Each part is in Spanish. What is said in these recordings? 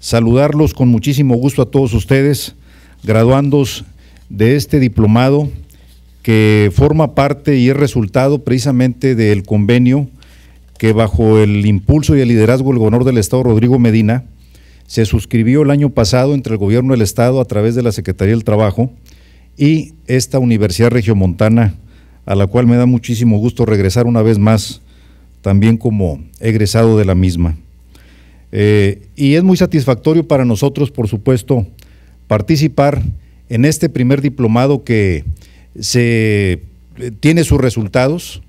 saludarlos con muchísimo gusto a todos ustedes, graduandos de este diplomado que forma parte y es resultado precisamente del convenio que bajo el impulso y el liderazgo del gobernador del Estado, Rodrigo Medina, se suscribió el año pasado entre el gobierno del Estado a través de la Secretaría del Trabajo y esta Universidad Regiomontana, a la cual me da muchísimo gusto regresar una vez más, también como egresado de la misma. Eh, y es muy satisfactorio para nosotros, por supuesto, participar en este primer diplomado que eh, tiene sus resultados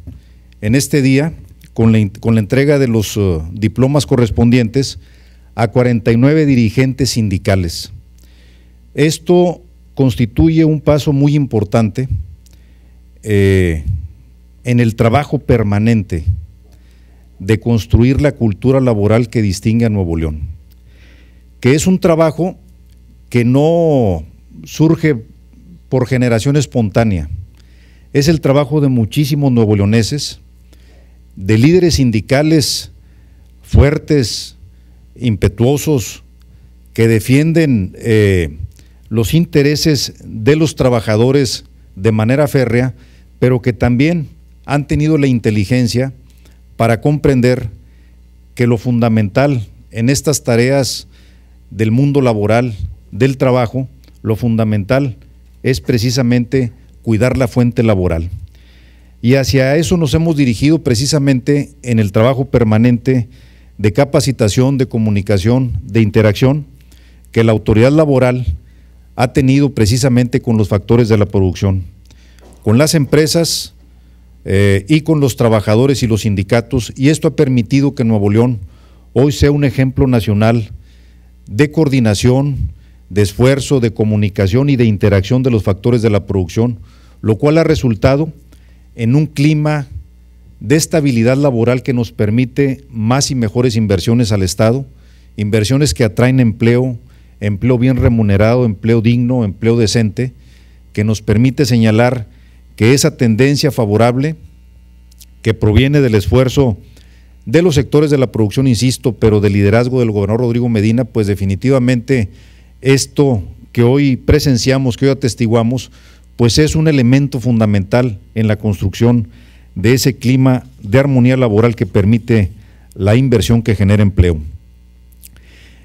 en este día con la, entrega de los eh, diplomas correspondientes a 49 dirigentes sindicales. Esto constituye un paso muy importante en el trabajo permanente de construir la cultura laboral que distingue a Nuevo León, que es un trabajo que no surge por generación espontánea. Es el trabajo de muchísimos nuevo leoneses, de líderes sindicales fuertes, impetuosos, que defienden eh, los intereses de los trabajadores de manera férrea, pero que también han tenido la inteligencia para comprender que lo fundamental en estas tareas del mundo laboral, del trabajo, lo fundamental es precisamente cuidar la fuente laboral. Y hacia eso nos hemos dirigido precisamente en el trabajo permanente de capacitación, de comunicación, de interacción que la autoridad laboral ha tenido precisamente con los factores de la producción, con las empresas, eh, y con los trabajadores y los sindicatos, y esto ha permitido que Nuevo León hoy sea un ejemplo nacional de coordinación, de esfuerzo, de comunicación y de interacción de los factores de la producción, lo cual ha resultado en un clima de estabilidad laboral que nos permite más y mejores inversiones al Estado, inversiones que atraen empleo, empleo bien remunerado, empleo digno, empleo decente, que nos permite señalar que esa tendencia favorable que proviene del esfuerzo de los sectores de la producción, insisto, pero del liderazgo del gobernador Rodrigo Medina, pues definitivamente esto que hoy presenciamos, que hoy atestiguamos, pues es un elemento fundamental en la construcción de ese clima de armonía laboral que permite la inversión que genera empleo.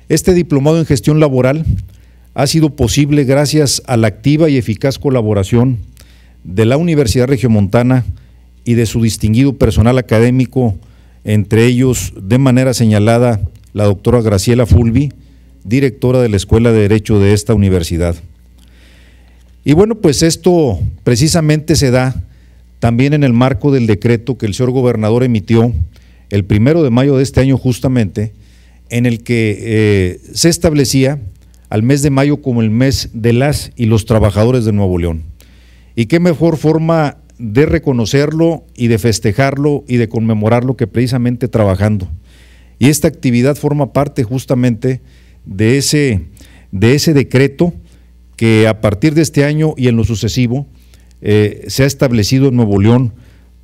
Este diplomado en gestión laboral ha sido posible gracias a la activa y eficaz colaboración de la Universidad Regiomontana, y de su distinguido personal académico, entre ellos de manera señalada la doctora Graciela Fulvi, directora de la Escuela de Derecho de esta universidad. Y bueno, pues esto precisamente se da también en el marco del decreto que el señor gobernador emitió el primero de mayo de este año justamente, en el que eh, se establecía al mes de mayo como el mes de las y los trabajadores de Nuevo León. ¿Y qué mejor forma de reconocerlo y de festejarlo y de conmemorarlo que precisamente trabajando. Y esta actividad forma parte justamente de ese, de ese decreto que a partir de este año y en lo sucesivo eh, se ha establecido en Nuevo León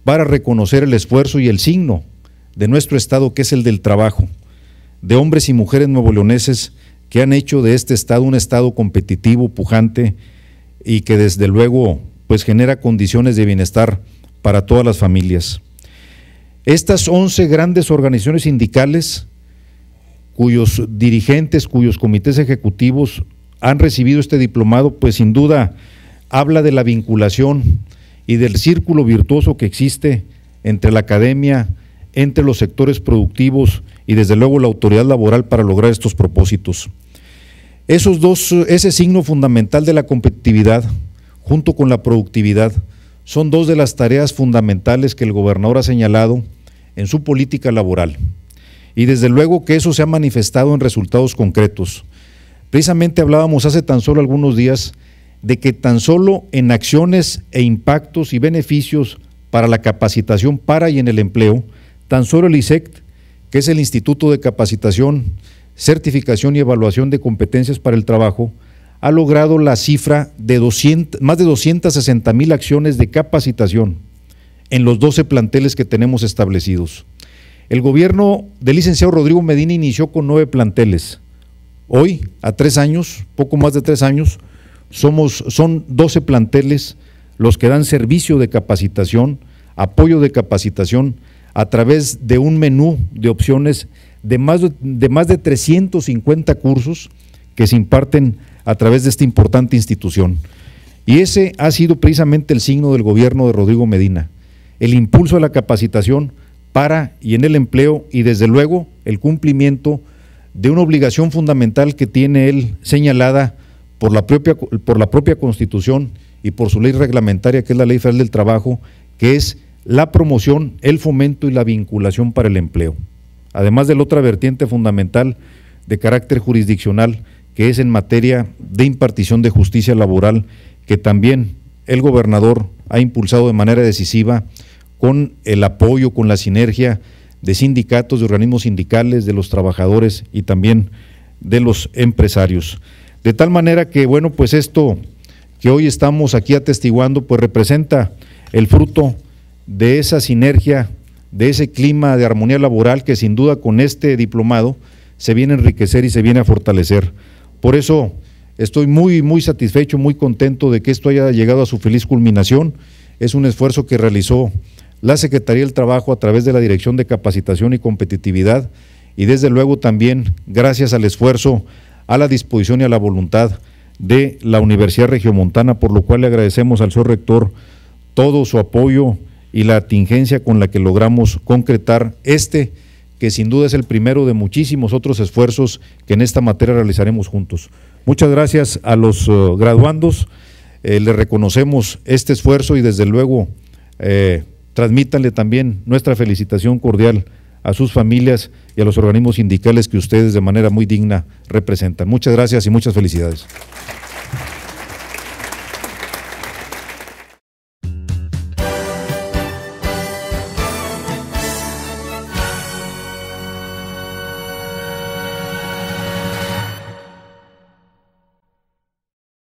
para reconocer el esfuerzo y el signo de nuestro Estado, que es el del trabajo, de hombres y mujeres leoneses que han hecho de este Estado un Estado competitivo, pujante y que desde luego pues genera condiciones de bienestar para todas las familias. Estas 11 grandes organizaciones sindicales cuyos dirigentes, cuyos comités ejecutivos han recibido este diplomado, pues sin duda habla de la vinculación y del círculo virtuoso que existe entre la academia, entre los sectores productivos y desde luego la autoridad laboral para lograr estos propósitos. Esos dos, ese signo fundamental de la competitividad junto con la productividad, son dos de las tareas fundamentales que el gobernador ha señalado en su política laboral. Y desde luego que eso se ha manifestado en resultados concretos. Precisamente hablábamos hace tan solo algunos días de que tan solo en acciones e impactos y beneficios para la capacitación para y en el empleo, tan solo el ISECT, que es el Instituto de Capacitación, Certificación y Evaluación de Competencias para el Trabajo, ha logrado la cifra de más de 260 mil acciones de capacitación en los 12 planteles que tenemos establecidos. El gobierno del licenciado Rodrigo Medina inició con nueve planteles. Hoy, a tres años, poco más de tres años, somos, son 12 planteles los que dan servicio de capacitación, apoyo de capacitación, a través de un menú de opciones de más de, de, más de 350 cursos que se imparten a través de esta importante institución. Y ese ha sido precisamente el signo del gobierno de Rodrigo Medina, el impulso a la capacitación para y en el empleo y desde luego el cumplimiento de una obligación fundamental que tiene él señalada por la propia, por la propia Constitución y por su ley reglamentaria, que es la Ley Federal del Trabajo, que es la promoción, el fomento y la vinculación para el empleo, además de la otra vertiente fundamental de carácter jurisdiccional que es en materia de impartición de justicia laboral, que también el gobernador ha impulsado de manera decisiva con el apoyo, con la sinergia de sindicatos, de organismos sindicales, de los trabajadores y también de los empresarios. De tal manera que, bueno, pues esto que hoy estamos aquí atestiguando, pues representa el fruto de esa sinergia, de ese clima de armonía laboral que sin duda con este diplomado se viene a enriquecer y se viene a fortalecer. Por eso estoy muy, muy satisfecho, muy contento de que esto haya llegado a su feliz culminación. Es un esfuerzo que realizó la Secretaría del Trabajo a través de la Dirección de Capacitación y Competitividad y desde luego también gracias al esfuerzo, a la disposición y a la voluntad de la Universidad Regiomontana, por lo cual le agradecemos al señor rector todo su apoyo y la atingencia con la que logramos concretar este que sin duda es el primero de muchísimos otros esfuerzos que en esta materia realizaremos juntos. Muchas gracias a los eh, graduandos, Le eh, les reconocemos este esfuerzo y desde luego eh, transmítanle también nuestra felicitación cordial a sus familias y a los organismos sindicales que ustedes de manera muy digna representan. Muchas gracias y muchas felicidades.